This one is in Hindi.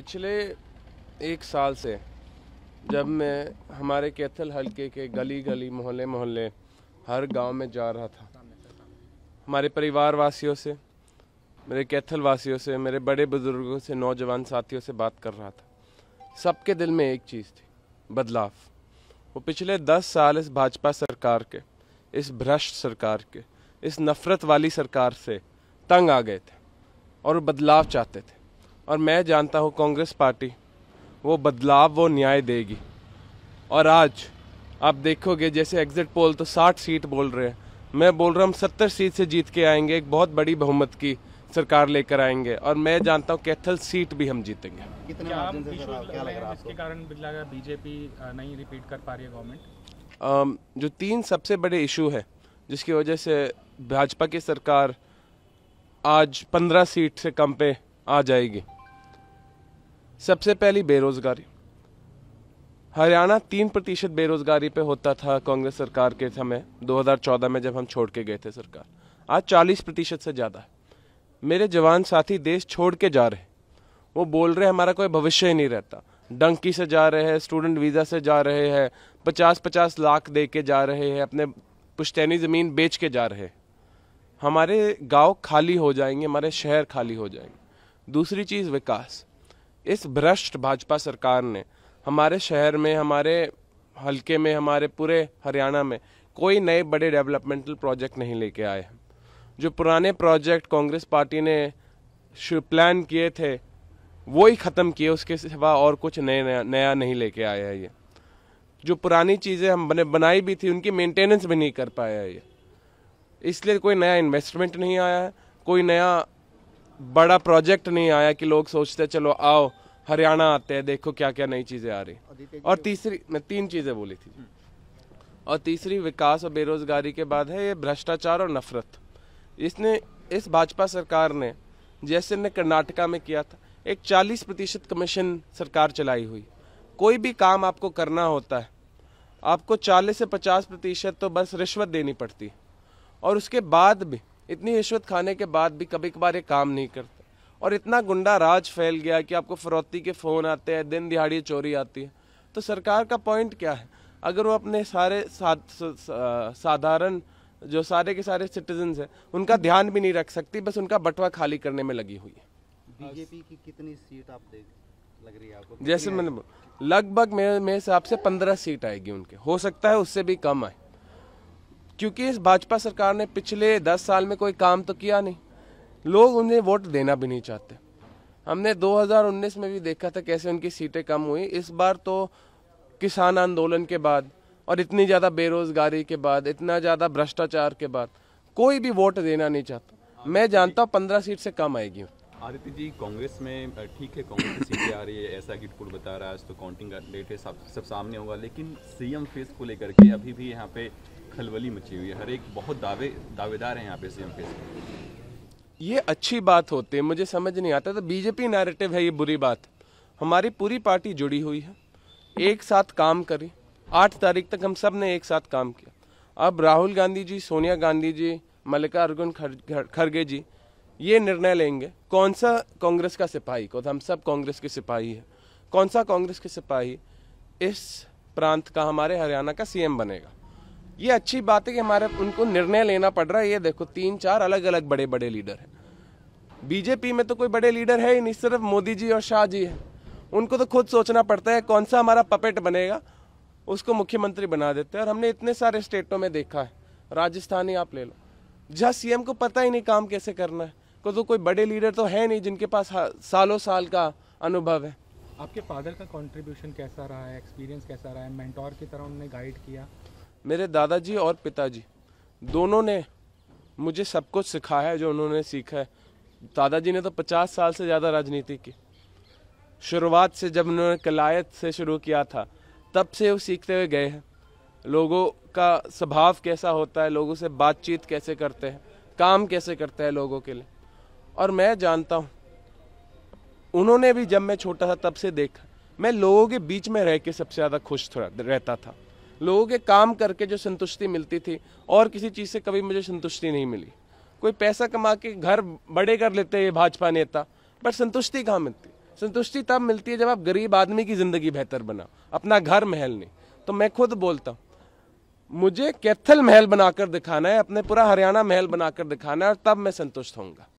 पिछले एक साल से जब मैं हमारे कैथल हलके के गली गली मोहल्ले मोहल्ले हर गांव में जा रहा था हमारे परिवार वासियों से मेरे कैथल वासियों से मेरे बड़े बुजुर्गों से नौजवान साथियों से बात कर रहा था सबके दिल में एक चीज़ थी बदलाव वो पिछले दस साल इस भाजपा सरकार के इस भ्रष्ट सरकार के इस नफ़रत वाली सरकार से तंग आ गए थे और बदलाव चाहते थे और मैं जानता हूँ कांग्रेस पार्टी वो बदलाव वो न्याय देगी और आज आप देखोगे जैसे एग्जिट पोल तो 60 सीट बोल रहे हैं मैं बोल रहा हूँ हम सत्तर सीट से जीत के आएंगे एक बहुत बड़ी बहुमत की सरकार लेकर आएंगे और मैं जानता हूँ कैथल सीट भी हम जीतेंगे बीजेपी नहीं रिपीट कर पा रही है गवर्नमेंट जो तीन सबसे बड़े इशू है जिसकी वजह से भाजपा की सरकार आज पंद्रह सीट से कम पे आ जाएगी सबसे पहली बेरोज़गारी हरियाणा तीन प्रतिशत बेरोज़गारी पे होता था कांग्रेस सरकार के समय 2014 में जब हम छोड़ के गए थे सरकार आज 40 प्रतिशत से ज़्यादा है मेरे जवान साथी देश छोड़ के जा रहे वो बोल रहे हमारा कोई भविष्य ही नहीं रहता डंकी से जा रहे हैं स्टूडेंट वीज़ा से जा रहे हैं पचास पचास लाख दे के जा रहे हैं अपने पुश्तैनी ज़मीन बेच के जा रहे हैं हमारे गांव खाली हो जाएंगे हमारे शहर खाली हो जाएंगे दूसरी चीज़ विकास इस भ्रष्ट भाजपा सरकार ने हमारे शहर में हमारे हलके में हमारे पूरे हरियाणा में कोई नए बड़े डेवलपमेंटल प्रोजेक्ट नहीं लेके आए हैं जो पुराने प्रोजेक्ट कांग्रेस पार्टी ने प्लान किए थे वो ही ख़त्म किए उसके सिवा और कुछ नए नया नया नहीं लेके आए है ये जो पुरानी चीज़ें हम बने बनाई भी थी उनकी मेंटेनेंस भी नहीं कर पाया है ये इसलिए कोई नया इन्वेस्टमेंट नहीं आया है कोई नया बड़ा प्रोजेक्ट नहीं आया कि लोग सोचते चलो आओ हरियाणा आते हैं देखो क्या क्या नई चीज़ें आ रही और तीसरी मैं तीन चीज़ें बोली थी हम्म। और तीसरी विकास और बेरोजगारी के बाद है ये भ्रष्टाचार और नफरत इसने इस भाजपा सरकार ने जैसे ने कर्नाटका में किया था एक 40 प्रतिशत कमीशन सरकार चलाई हुई कोई भी काम आपको करना होता है आपको 40 से 50 प्रतिशत तो बस रिश्वत देनी पड़ती और उसके बाद भी इतनी रिश्वत खाने के बाद भी कभी कभार ये काम नहीं करते और इतना गुंडा राज फैल गया कि आपको फरौती के फ़ोन आते हैं दिन दिहाड़ी चोरी आती है तो सरकार का पॉइंट क्या है अगर वो अपने सारे साध, साधारण जो सारे के सारे सिटीजन हैं उनका ध्यान भी नहीं रख सकती बस उनका बटवा खाली करने में लगी हुई है बीजेपी की कितनी सीट आप देख लग रही है आपको जैसे मैंने लगभग मेरे मेरे हिसाब से पंद्रह सीट आएगी उनके हो सकता है उससे भी कम आए क्योंकि इस भाजपा सरकार ने पिछले दस साल में कोई काम तो किया नहीं लोग उन्हें वोट देना भी नहीं चाहते हमने 2019 में भी देखा था कैसे उनकी सीटें कम हुई इस बार तो किसान आंदोलन के बाद और इतनी ज़्यादा बेरोज़गारी के बाद इतना ज़्यादा भ्रष्टाचार के बाद कोई भी वोट देना नहीं चाहता मैं जानता हूँ पंद्रह सीट से कम आएगी आदित्य जी कांग्रेस में ठीक है कांग्रेस की सीटें आ रही है ऐसा गिटपुट बता रहा है आज तो काउंटिंग लेट है सब सब सामने होगा लेकिन सीएम फेस को लेकर के अभी भी यहाँ पे खलबली मची हुई है हर एक बहुत दावे दावेदार हैं यहाँ पे सीएम के ये अच्छी बात होती है मुझे समझ नहीं आता तो बीजेपी नैरेटिव है ये बुरी बात हमारी पूरी पार्टी जुड़ी हुई है एक साथ काम करी आठ तारीख तक हम सब ने एक साथ काम किया अब राहुल गांधी जी सोनिया गांधी जी मल्लिकार्जुन खड़गे जी ये निर्णय लेंगे कौन सा कांग्रेस का सिपाही को हम सब कांग्रेस के सिपाही है कौन सा कांग्रेस के सिपाही इस प्रांत का हमारे हरियाणा का सीएम बनेगा ये अच्छी बात है कि हमारे उनको निर्णय लेना पड़ रहा है ये देखो तीन चार अलग अलग बड़े बड़े लीडर हैं बीजेपी में तो कोई बड़े लीडर है ही नहीं सिर्फ मोदी जी और शाह जी हैं उनको तो खुद सोचना पड़ता है कौन सा हमारा पपेट बनेगा उसको मुख्यमंत्री बना देते हैं और हमने इतने सारे स्टेटों में देखा है राजस्थान ही आप ले लो जहाँ सीएम को पता ही नहीं काम कैसे करना है को तो कोई बड़े लीडर तो है नहीं जिनके पास सालों साल का अनुभव है आपके फादर का कंट्रीब्यूशन कैसा रहा है एक्सपीरियंस कैसा रहा है मेंटोर की तरह उन्होंने गाइड किया मेरे दादाजी और पिताजी दोनों ने मुझे सब कुछ सिखाया है जो उन्होंने सीखा है दादाजी ने तो पचास साल से ज़्यादा राजनीति की शुरुआत से जब उन्होंने कलायत से शुरू किया था तब से वो सीखते हुए गए हैं लोगों का स्वभाव कैसा होता है लोगों से बातचीत कैसे करते हैं काम कैसे करते हैं लोगों के लिए और मैं जानता हूँ उन्होंने भी जब मैं छोटा था तब से देखा मैं लोगों के बीच में रह के सबसे ज़्यादा खुश रहता था लोगों के काम करके जो संतुष्टि मिलती थी और किसी चीज़ से कभी मुझे संतुष्टि नहीं मिली कोई पैसा कमा के घर बड़े कर लेते हैं भाजपा नेता बट संतुष्टि कहाँ मिलती संतुष्टि तब मिलती है जब आप गरीब आदमी की ज़िंदगी बेहतर बनाओ अपना घर महल नहीं तो मैं खुद बोलता हूँ मुझे कैथल महल बनाकर दिखाना है अपने पूरा हरियाणा महल बनाकर दिखाना है और तब मैं संतुष्ट होऊंगा